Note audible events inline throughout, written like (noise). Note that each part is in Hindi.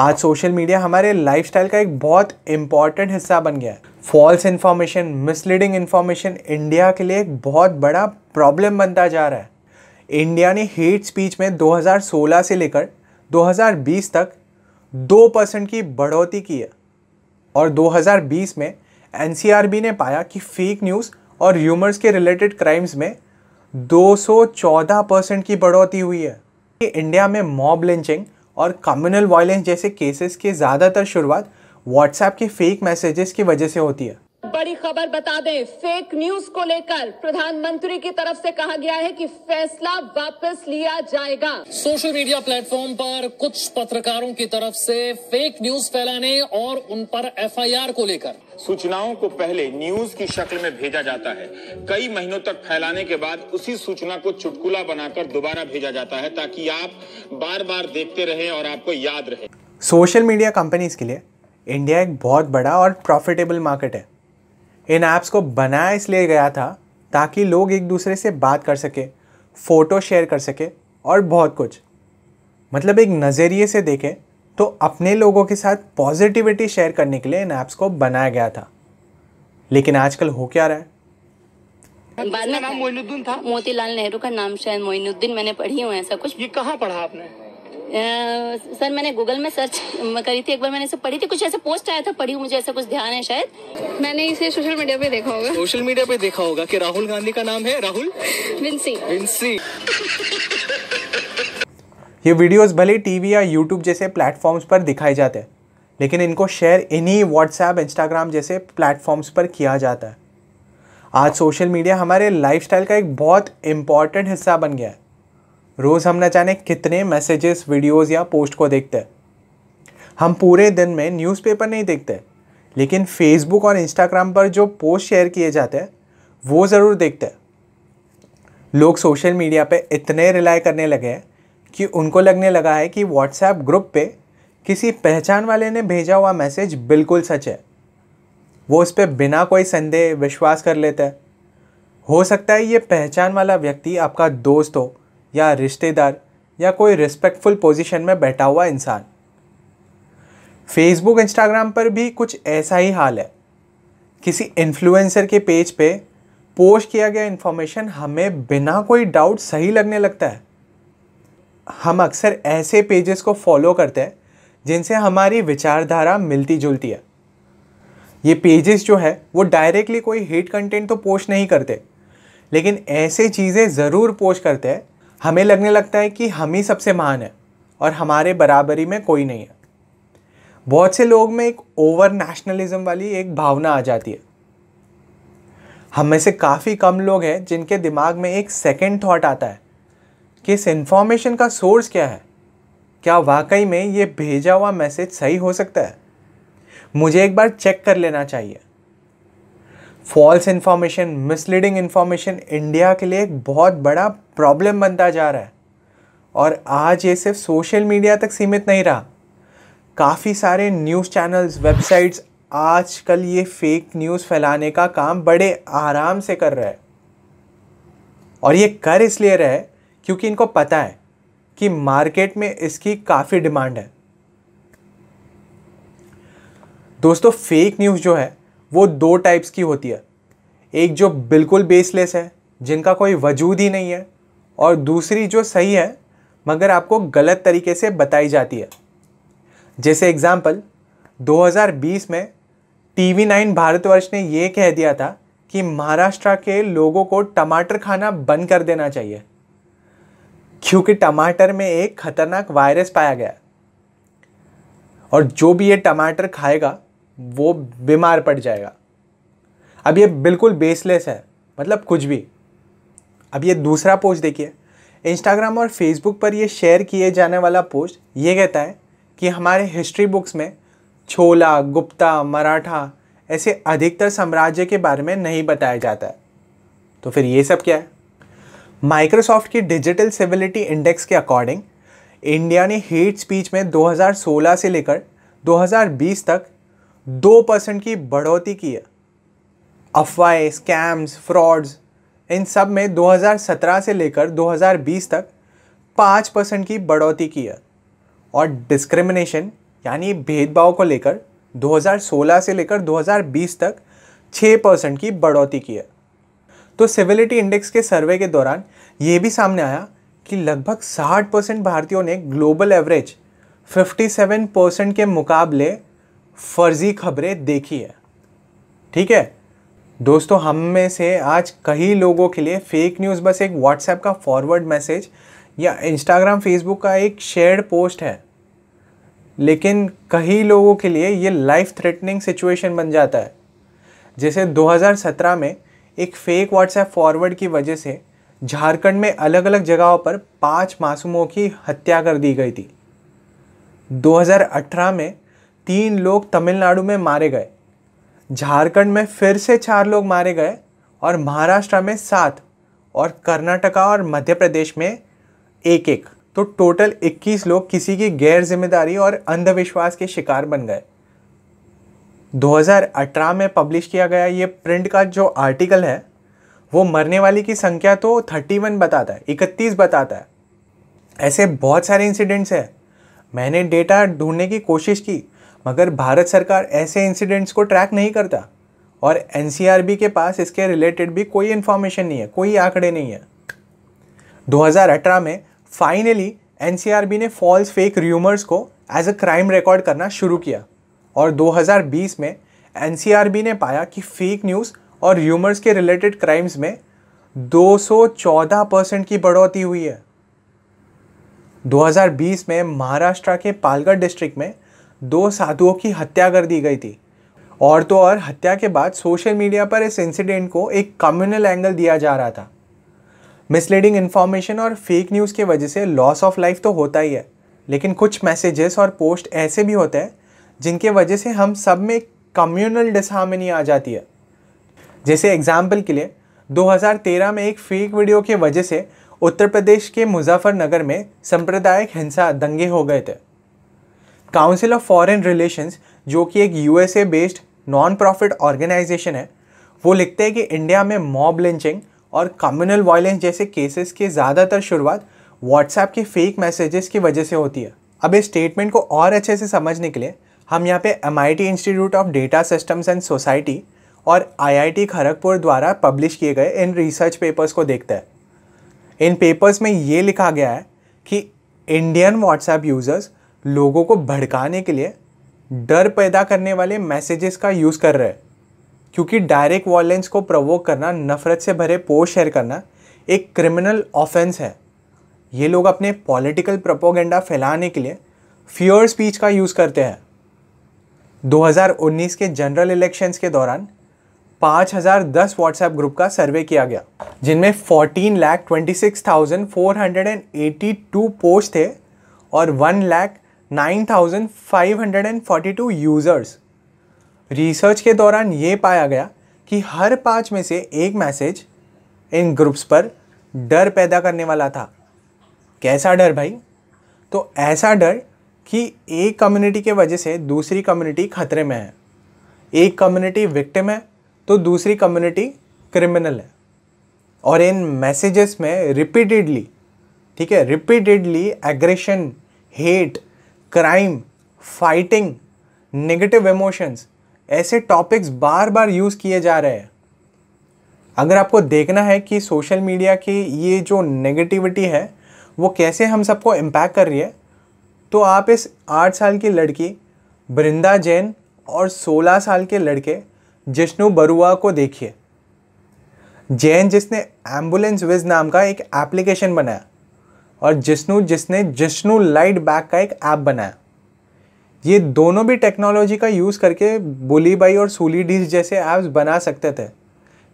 आज सोशल मीडिया हमारे लाइफस्टाइल का एक बहुत इंपॉर्टेंट हिस्सा बन गया है false information misleading information India के लिए एक बहुत बड़ा प्रॉब्लम बनता जा रहा है इंडिया ने हेट स्पीच में 2016 से लेकर 2020 तक दो परसेंट की बढ़ोतरी की है और 2020 में एन ने पाया कि फेक न्यूज़ और र्यूमर्स के रिलेटेड क्राइम्स में 214 परसेंट की बढ़ोतरी हुई है इंडिया में मॉब लिंचिंग और कम्युनल वायलेंस जैसे केसेस के ज़्यादातर शुरुआत व्हाट्सएप के फेक मैसेजेस की वजह से होती है बड़ी खबर बता दें फेक न्यूज को लेकर प्रधानमंत्री की तरफ से कहा गया है कि फैसला वापस लिया जाएगा सोशल मीडिया प्लेटफॉर्म पर कुछ पत्रकारों की तरफ से फेक न्यूज फैलाने और उन पर एफआईआर को लेकर सूचनाओं को पहले न्यूज की शक्ल में भेजा जाता है कई महीनों तक फैलाने के बाद उसी सूचना को चुटकुला बनाकर दोबारा भेजा जाता है ताकि आप बार बार देखते रहे और आपको याद रहे सोशल मीडिया कंपनीज के लिए इंडिया एक बहुत बड़ा और प्रॉफिटेबल मार्केट है इन ऐप्स को बनाया इसलिए गया था ताकि लोग एक दूसरे से बात कर सके फ़ोटो शेयर कर सके और बहुत कुछ मतलब एक नज़रिए से देखें तो अपने लोगों के साथ पॉजिटिविटी शेयर करने के लिए इन ऐप्स को बनाया गया था लेकिन आजकल हो क्या रहा है बाद में मोइनुद्दीन था मोतीलाल नेहरू का नाम शायद मोइनुद्दीन मैंने पढ़ी हूँ ऐसा कुछ ये कहाँ पढ़ा आपने सर मैंने गूगल में सर्च (laughs) करी थी एक बार मैंने इसे पढ़ी थी कुछ ऐसा पोस्ट आया था पढ़ी मुझे ऐसा कुछ ध्यान है शायद मैंने इसे सोशल मीडिया पे देखा होगा सोशल मीडिया पे देखा होगा कि राहुल गांधी का नाम है राहुल विंसी विंसी ये वीडियोस भले टीवी या यूट्यूब जैसे प्लेटफॉर्म्स पर दिखाए जाते हैं लेकिन इनको शेयर इन्हीं व्हाट्सएप इंस्टाग्राम जैसे प्लेटफॉर्म्स पर किया जाता है आज सोशल मीडिया हमारे लाइफस्टाइल का एक बहुत इंपॉर्टेंट हिस्सा बन गया है रोज़ हम न जाने कितने मैसेजेस वीडियोस या पोस्ट को देखते हैं हम पूरे दिन में न्यूज़पेपर नहीं देखते लेकिन फेसबुक और इंस्टाग्राम पर जो पोस्ट शेयर किए जाते हैं वो ज़रूर देखते हैं लोग सोशल मीडिया पे इतने रिलाई करने लगे हैं कि उनको लगने लगा है कि व्हाट्सएप ग्रुप पे किसी पहचान वाले ने भेजा हुआ मैसेज बिल्कुल सच है वो उस पर बिना कोई संदेह विश्वास कर लेता है हो सकता है ये पहचान वाला व्यक्ति आपका दोस्त हो या रिश्तेदार या कोई रिस्पेक्टफुल पोजीशन में बैठा हुआ इंसान फेसबुक इंस्टाग्राम पर भी कुछ ऐसा ही हाल है किसी इन्फ्लुएंसर के पेज पे पोस्ट किया गया इन्फॉर्मेशन हमें बिना कोई डाउट सही लगने लगता है हम अक्सर ऐसे पेजेस को फॉलो करते हैं जिनसे हमारी विचारधारा मिलती जुलती है ये पेजेस जो है वो डायरेक्टली कोई हेट कंटेंट तो पोस्ट नहीं करते लेकिन ऐसे चीज़ें ज़रूर पोस्ट करते हैं हमें लगने लगता है कि हम ही सबसे महान है और हमारे बराबरी में कोई नहीं है बहुत से लोग में एक ओवर नेशनलिज्म वाली एक भावना आ जाती है हम में से काफ़ी कम लोग हैं जिनके दिमाग में एक सेकेंड थाट आता है कि इस इन्फॉर्मेशन का सोर्स क्या है क्या वाकई में ये भेजा हुआ मैसेज सही हो सकता है मुझे एक बार चेक कर लेना चाहिए false information misleading information India के लिए एक बहुत बड़ा प्रॉब्लम बनता जा रहा है और आज ये सिर्फ सोशल मीडिया तक सीमित नहीं रहा काफ़ी सारे न्यूज़ चैनल्स वेबसाइट्स आजकल ये फेक न्यूज़ फैलाने का काम बड़े आराम से कर रहे हैं और ये कर इसलिए रहे क्योंकि इनको पता है कि मार्केट में इसकी काफ़ी डिमांड है दोस्तों फेक न्यूज़ जो है वो दो टाइप्स की होती है एक जो बिल्कुल बेसलेस है जिनका कोई वजूद ही नहीं है और दूसरी जो सही है मगर आपको गलत तरीके से बताई जाती है जैसे एग्ज़ाम्पल 2020 में टीवी नाइन भारतवर्ष ने यह कह दिया था कि महाराष्ट्र के लोगों को टमाटर खाना बंद कर देना चाहिए क्योंकि टमाटर में एक खतरनाक वायरस पाया गया और जो भी ये टमाटर खाएगा वो बीमार पड़ जाएगा अब ये बिल्कुल बेसलेस है मतलब कुछ भी अब ये दूसरा पोस्ट देखिए इंस्टाग्राम और फेसबुक पर ये शेयर किए जाने वाला पोस्ट ये कहता है कि हमारे हिस्ट्री बुक्स में छोला गुप्ता मराठा ऐसे अधिकतर साम्राज्य के बारे में नहीं बताया जाता है तो फिर ये सब क्या है माइक्रोसॉफ्ट की डिजिटल सिविलिटी इंडेक्स के अकॉर्डिंग इंडिया ने हेट स्पीच में 2016 से लेकर 2020 तक दो परसेंट की बढ़ोतरी की है अफवाहें स्कैम्स फ्रॉड्स इन सब में 2017 से लेकर 2020 तक पाँच परसेंट की बढ़ोतरी की है और डिस्क्रिमिनेशन यानी भेदभाव को लेकर 2016 से लेकर 2020 तक छः परसेंट की बढ़ोतरी की है तो सिविलिटी इंडेक्स के सर्वे के दौरान ये भी सामने आया कि लगभग 60 परसेंट भारतीयों ने ग्लोबल एवरेज 57 परसेंट के मुकाबले फर्जी खबरें देखी है ठीक है दोस्तों हम में से आज कई लोगों के लिए फेक न्यूज़ बस एक व्हाट्सएप का फॉरवर्ड मैसेज या इंस्टाग्राम फेसबुक का एक शेयर्ड पोस्ट है लेकिन कई लोगों के लिए ये लाइफ थ्रेटनिंग सिचुएशन बन जाता है जैसे 2017 में एक फेक व्हाट्सएप फॉरवर्ड की वजह से झारखंड में अलग अलग जगहों पर पांच मासूमों की हत्या कर दी गई थी 2018 में तीन लोग तमिलनाडु में मारे गए झारखंड में फिर से चार लोग मारे गए और महाराष्ट्र में सात और कर्नाटका और मध्य प्रदेश में एक एक तो टोटल 21 लोग किसी की गैर जिम्मेदारी और अंधविश्वास के शिकार बन गए 2018 में पब्लिश किया गया ये प्रिंट का जो आर्टिकल है वो मरने वाली की संख्या तो 31 बताता है 31 बताता है ऐसे बहुत सारे इंसिडेंट्स हैं मैंने डेटा ढूंढने की कोशिश की मगर भारत सरकार ऐसे इंसिडेंट्स को ट्रैक नहीं करता और एन के पास इसके रिलेटेड भी कोई इन्फॉर्मेशन नहीं है कोई आंकड़े नहीं है 2018 में फाइनली एन ने फॉल्स फेक र्यूमर्स को एज अ क्राइम रिकॉर्ड करना शुरू किया और 2020 में एन ने पाया कि फेक न्यूज़ और र्यूमर्स के रिलेटेड क्राइम्स में 214 परसेंट की बढ़ोतरी हुई है 2020 में महाराष्ट्र के पालगढ़ डिस्ट्रिक्ट में दो साधुओं की हत्या कर दी गई थी और तो और हत्या के बाद सोशल मीडिया पर इस इंसिडेंट को एक कम्युनल एंगल दिया जा रहा था मिसलीडिंग इन्फॉर्मेशन और फेक न्यूज़ की वजह से लॉस ऑफ लाइफ तो होता ही है लेकिन कुछ मैसेजेस और पोस्ट ऐसे भी होते हैं जिनके वजह से हम सब में कम्युनल डिसहार्मनी आ जाती है जैसे एग्जाम्पल के लिए 2013 में एक फेक वीडियो के वजह से उत्तर प्रदेश के मुजफ्फरनगर में सांप्रदायिक हिंसा दंगे हो गए थे काउंसिल ऑफ फॉरेन रिलेशंस जो कि एक USA based non profit organisation है वो लिखते हैं कि इंडिया में मॉब लिंचिंग और कम्युनल वायलेंस जैसे केसेस की ज़्यादातर शुरुआत व्हाट्सएप के फेक मैसेजेस की वजह से होती है अब इस स्टेटमेंट को और अच्छे से समझने के लिए हम यहाँ पे एम institute of data systems and society और आईआईटी खड़गपुर द्वारा पब्लिश किए गए इन रिसर्च पेपर्स को देखते हैं इन पेपर्स में ये लिखा गया है कि इंडियन व्हाट्सएप यूज़र्स लोगों को भड़काने के लिए डर पैदा करने वाले मैसेजेस का यूज़ कर रहे हैं क्योंकि डायरेक्ट वॉलेंस को प्रवोक करना नफ़रत से भरे पोस्ट शेयर करना एक क्रिमिनल ऑफेंस है ये लोग अपने पॉलिटिकल प्रपोगेंडा फैलाने के लिए फ्योर स्पीच का यूज़ करते हैं 2019 के जनरल इलेक्शंस के दौरान 5010 व्हाट्सएप ग्रुप का सर्वे किया गया जिनमें 14 लाख टू पोस्ट थे और 1 लाख 9,542 यूज़र्स रिसर्च के दौरान ये पाया गया कि हर पाँच में से एक मैसेज इन ग्रुप्स पर डर पैदा करने वाला था कैसा डर भाई तो ऐसा डर कि एक कम्युनिटी के वजह से दूसरी कम्युनिटी खतरे में है एक कम्युनिटी विक्टिम है तो दूसरी कम्युनिटी क्रिमिनल है और इन मैसेजेस में रिपीटेडली ठीक है repeatedly aggression hate crime fighting negative emotions ऐसे टॉपिक्स बार बार यूज़ किए जा रहे हैं अगर आपको देखना है कि सोशल मीडिया की ये जो नेगेटिविटी है वो कैसे हम सबको इम्पैक्ट कर रही है तो आप इस आठ साल की लड़की बृंदा जैन और सोलह साल के लड़के जिष्णु बरुआ को देखिए जैन जिसने एम्बुलेंस विज नाम का एक एप्लीकेशन बनाया और जिस्नू जिसने जिस्नू लाइट बैक का एक ऐप बनाया ये दोनों भी टेक्नोलॉजी का यूज़ करके बोली बाई और सूली डीज जैसे ऐप्स बना सकते थे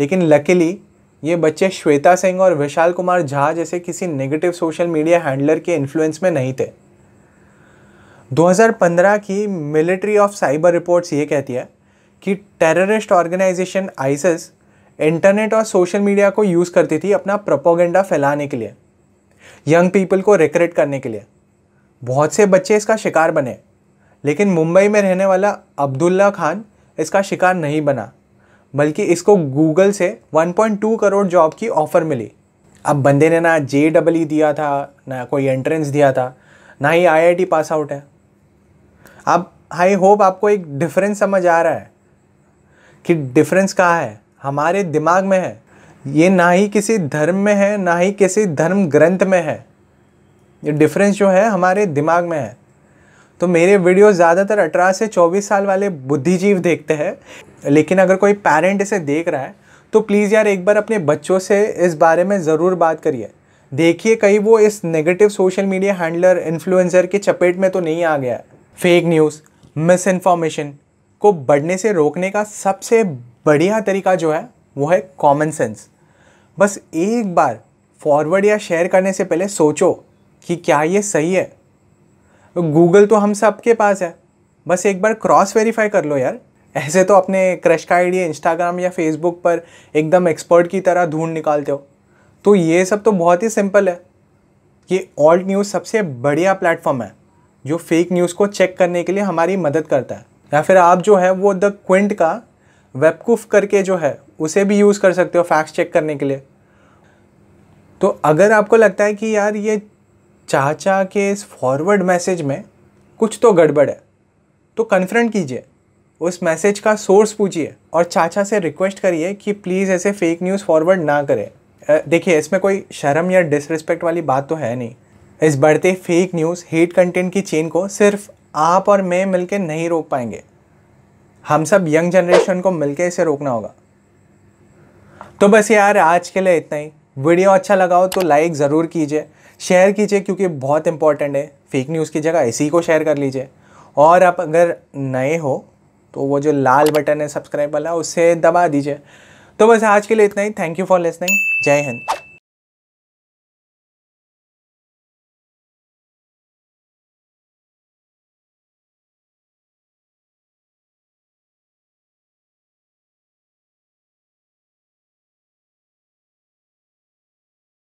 लेकिन लकीली ये बच्चे श्वेता सिंह और विशाल कुमार झा जैसे किसी नेगेटिव सोशल मीडिया हैंडलर के इन्फ्लुएंस में नहीं थे 2015 की मिलिट्री ऑफ साइबर रिपोर्ट्स ये कहती है कि टेररिस्ट ऑर्गेनाइजेशन आइसिस इंटरनेट और सोशल मीडिया को यूज़ करती थी अपना प्रोपोगेंडा फैलाने के लिए यंग पीपल को रिक्रेट करने के लिए बहुत से बच्चे इसका शिकार बने लेकिन मुंबई में रहने वाला अब्दुल्ला खान इसका शिकार नहीं बना बल्कि इसको गूगल से 1.2 करोड़ जॉब की ऑफ़र मिली अब बंदे ने ना जे डबल ई दिया था ना कोई एंट्रेंस दिया था ना ही आईआईटी पास आउट है अब आई होप आपको एक डिफरेंस समझ आ रहा है कि डिफरेंस कहाँ है हमारे दिमाग में है ये ना ही किसी धर्म में है ना ही किसी धर्म ग्रंथ में है ये डिफरेंस जो है हमारे दिमाग में है तो मेरे वीडियो ज़्यादातर अठारह से चौबीस साल वाले बुद्धिजीव देखते हैं लेकिन अगर कोई पेरेंट इसे देख रहा है तो प्लीज़ यार एक बार अपने बच्चों से इस बारे में ज़रूर बात करिए देखिए कहीं वो इस negative social media handler influencer के चपेट में तो नहीं आ गया फेक न्यूज़ मिस इन्फॉर्मेशन को बढ़ने से रोकने का सबसे बढ़िया तरीका जो है वो है कॉमन सेंस बस एक बार फॉरवर्ड या शेयर करने से पहले सोचो कि क्या ये सही है गूगल तो हम सब के पास है बस एक बार क्रॉस वेरीफाई कर लो यार ऐसे तो अपने क्रश का आइडिया इंस्टाग्राम या फेसबुक पर एकदम एक्सपर्ट की तरह ढूंढ निकालते हो तो ये सब तो बहुत ही सिंपल है ये ऑल्ट न्यूज़ सबसे बढ़िया प्लेटफॉर्म है जो फेक न्यूज़ को चेक करने के लिए हमारी मदद करता है या फिर आप जो है वो द क्विंट का वेबकूफ करके जो है उसे भी यूज़ कर सकते हो फैक्ट्स चेक करने के लिए तो अगर आपको लगता है कि यार ये चाचा के इस फॉरवर्ड मैसेज में कुछ तो गड़बड़ है तो कन्फ्रंट कीजिए उस मैसेज का सोर्स पूछिए और चाचा से रिक्वेस्ट करिए कि प्लीज़ ऐसे फेक न्यूज़ फॉरवर्ड ना करें देखिए इसमें कोई शर्म या डिसरिस्पेक्ट वाली बात तो है नहीं इस बढ़ते फेक न्यूज़ हेट कंटेंट की चेन को सिर्फ आप और मैं मिलके नहीं रोक पाएंगे हम सब यंग जनरेशन को मिलके इसे रोकना होगा तो बस यार आज के लिए इतना ही वीडियो अच्छा लगा हो तो लाइक ज़रूर कीजिए शेयर कीजिए क्योंकि बहुत इंपॉर्टेंट है फेक न्यूज़ की जगह इसी को शेयर कर लीजिए और आप अगर नए हो तो वो जो लाल बटन है सब्सक्राइब वाला उसे दबा दीजिए तो बस आज के लिए इतना ही thank you for listening Jai Hind